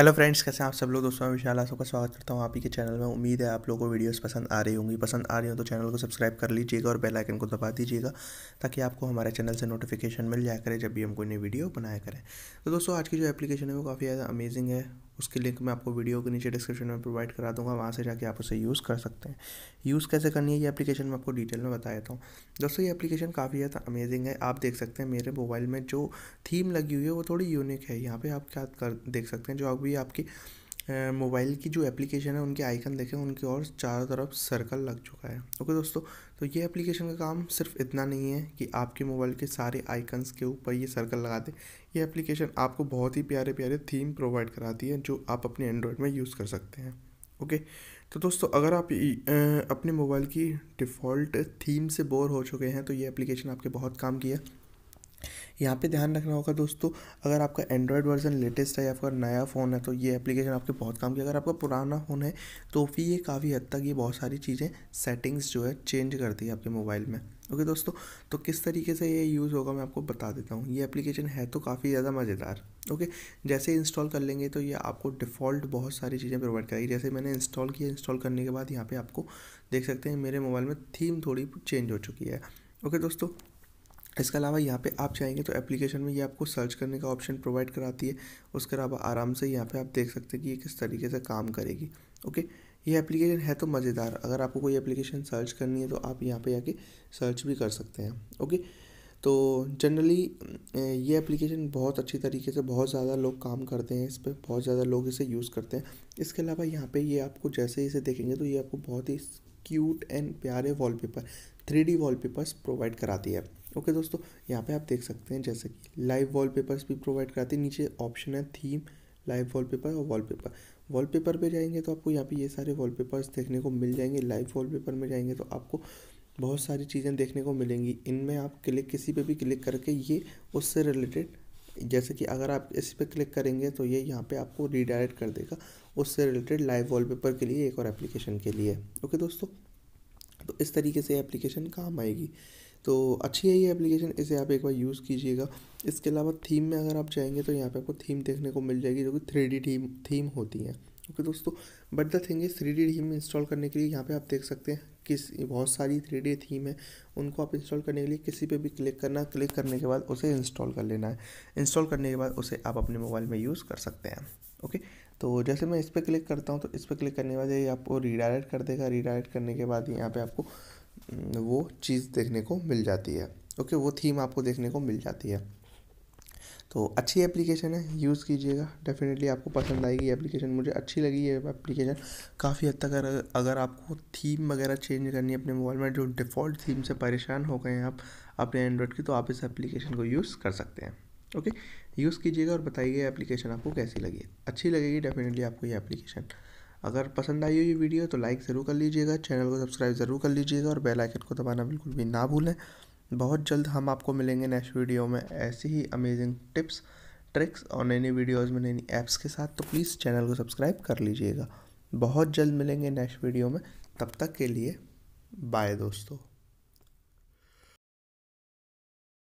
Hello friends कैसे हैं आप सब लोग दोस्तों मैं विशाल आपका स्वागत करता हूं आप ही के चैनल में उम्मीद है आप लोगों को वीडियोस पसंद आ रही होंगी पसंद आ रही हो तो चैनल को सब्सक्राइब कर लीजिएगा और बेल आइकन को दबा दीजिएगा ताकि आपको हमारे चैनल से नोटिफिकेशन मिल जाया करे जब भी हम कोई नई वीडियो बनाया करें तो दोस्तों आज की जो एप्लीकेशन है वो काफ़ी ज़्यादा अमेजिंग है उसकी लिंक मैं आपको वीडियो के नीचे डिस्क्रिप्शन में प्रोवाइड करा दूंगा वहाँ से जाके आप उसे यूज़ कर सकते हैं यूज़ कैसे करनी है ये एप्लीकेशन मैं आपको डिटेल में बता देता हूँ दोस्तों ये एप्लीकेशन काफ़ी ज़्यादा अमेजिंग है आप देख सकते हैं मेरे मोबाइल में जो थीम लगी हुई है वो थोड़ी यूनिक है यहाँ पर आप क्या कर देख सकते हैं जो आप भी आपकी मोबाइल की जो एप्लीकेशन है उनके आइकन देखें उनकी और चारों तरफ सर्कल लग चुका है ओके दोस्तों तो ये एप्लीकेशन का काम सिर्फ इतना नहीं है कि आपके मोबाइल के सारे आइकन्स के ऊपर ये सर्कल लगा दे ये एप्लीकेशन आपको बहुत ही प्यारे प्यारे थीम प्रोवाइड कराती है जो आप अपने एंड्रॉयड में यूज़ कर सकते हैं ओके तो दोस्तों अगर आप अपने मोबाइल की डिफ़ॉल्ट थीम से बोर हो चुके हैं तो ये एप्लीकेशन आपके बहुत काम किया यहाँ पे ध्यान रखना होगा दोस्तों अगर आपका एंड्रॉयड वर्जन लेटेस्ट है या आपका नया फ़ोन है तो ये एप्लीकेशन आपके बहुत काम की अगर आपका पुराना फ़ोन है तो भी ये काफ़ी हद तक ये बहुत सारी चीज़ें सेटिंग्स जो है चेंज करती है आपके मोबाइल में ओके okay दोस्तों तो किस तरीके से ये यूज़ होगा मैं आपको बता देता हूँ ये एप्लीकेशन है तो काफ़ी ज़्यादा मज़ेदार ओके okay? जैसे इंस्टॉल कर लेंगे तो ये आपको डिफ़ॉल्ट बहुत सारी चीज़ें प्रोवाइड करेगी जैसे मैंने इंस्टॉल किया इंस्टॉल करने के बाद यहाँ पे आपको देख सकते हैं मेरे मोबाइल में थीम थोड़ी चेंज हो चुकी है ओके okay दोस्तों इसके अलावा यहाँ पे आप चाहेंगे तो एप्लीकेशन में ये आपको सर्च करने का ऑप्शन प्रोवाइड कराती है उसके अलावा आराम से यहाँ पे आप देख सकते हैं कि ये किस तरीके से काम करेगी ओके ये एप्लीकेशन है तो मज़ेदार अगर आपको कोई एप्लीकेशन सर्च करनी है तो आप यहाँ पे आके सर्च भी कर सकते हैं ओके तो जनरली ये एप्लीकेशन बहुत अच्छी तरीके से बहुत ज़्यादा लोग काम करते हैं इस पर बहुत ज़्यादा लोग इसे यूज़ करते हैं इसके अलावा यहाँ पर ये आपको जैसे इसे देखेंगे तो ये आपको बहुत ही क्यूट एंड प्यारे वॉलपेपर थ्री डी प्रोवाइड कराती है ओके दोस्तों यहाँ पे आप देख सकते हैं जैसे कि लाइव वॉलपेपर्स भी प्रोवाइड कराते हैं नीचे ऑप्शन है थीम लाइव वॉलपेपर और वॉलपेपर वॉलपेपर पे जाएंगे तो आपको यहाँ पे ये सारे वॉलपेपर्स देखने को मिल जाएंगे लाइव वॉलपेपर में जाएंगे तो आपको बहुत सारी चीज़ें देखने को मिलेंगी इनमें आप क्लिक किसी पर भी क्लिक करके ये उससे रिलेटेड जैसे कि अगर आप इस पर क्लिक करेंगे तो ये यहाँ पे आपको रीडायरेक्ट कर देगा उससे रिलेटेड लाइव वॉलपेपर के लिए एक और एप्लीकेशन के लिए ओके दोस्तों तो इस तरीके से एप्लीकेशन काम आएगी तो अच्छी है ये एप्लीकेशन इसे आप एक बार यूज़ कीजिएगा इसके अलावा थीम में अगर आप जाएंगे तो यहाँ पे आपको थीम देखने को मिल जाएगी जो कि थ्री डी थीम थीम होती है ओके okay, दोस्तों but the thing is three D theme install करने के लिए यहाँ पे आप देख सकते हैं किस बहुत सारी थ्री डी थीम है उनको आप इंस्टॉल करने के लिए किसी पे भी क्लिक करना क्लिक करने के बाद उसे इंस्टॉल कर लेना है इंस्टॉल करने के बाद उसे आप अपने मोबाइल में यूज़ कर सकते हैं ओके तो जैसे मैं इस पर क्लिक करता हूँ तो इस पर क्लिक करने के बाद ये आपको रीडायरेक्ट कर देगा रीडायरेक्ट करने के बाद यहाँ पर आपको वो चीज़ देखने को मिल जाती है ओके वो थीम आपको देखने को मिल जाती है तो अच्छी एप्लीकेशन है यूज़ कीजिएगा डेफिनेटली आपको पसंद आएगी एप्लीकेशन मुझे अच्छी लगी है एप्लीकेशन काफ़ी हद तक अगर अगर आपको थीम वगैरह चेंज करनी है अपने मोबाइल में जो डिफ़ॉल्ट थीम से परेशान हो गए हैं आप अपने एंड्रॉयड की तो आप इस एप्लीकेशन को यूज़ कर सकते हैं ओके यूज़ कीजिएगा और बताइए एप्लीकेशन आपको कैसी लगी अच्छी लगेगी डेफिनेटली आपको ये एप्लीकेशन अगर पसंद आई हो ये वीडियो तो लाइक ज़रूर कर लीजिएगा चैनल को सब्सक्राइब ज़रूर कर लीजिएगा और बेल आइकन को दबाना बिल्कुल भी ना भूलें बहुत जल्द हम आपको मिलेंगे नेक्स्ट वीडियो में ऐसी ही अमेजिंग टिप्स ट्रिक्स और नई नई वीडियोज़ में नई नई ऐप्स के साथ तो प्लीज़ चैनल को सब्सक्राइब कर लीजिएगा बहुत जल्द मिलेंगे नेक्स्ट वीडियो में तब तक के लिए बाय दोस्तों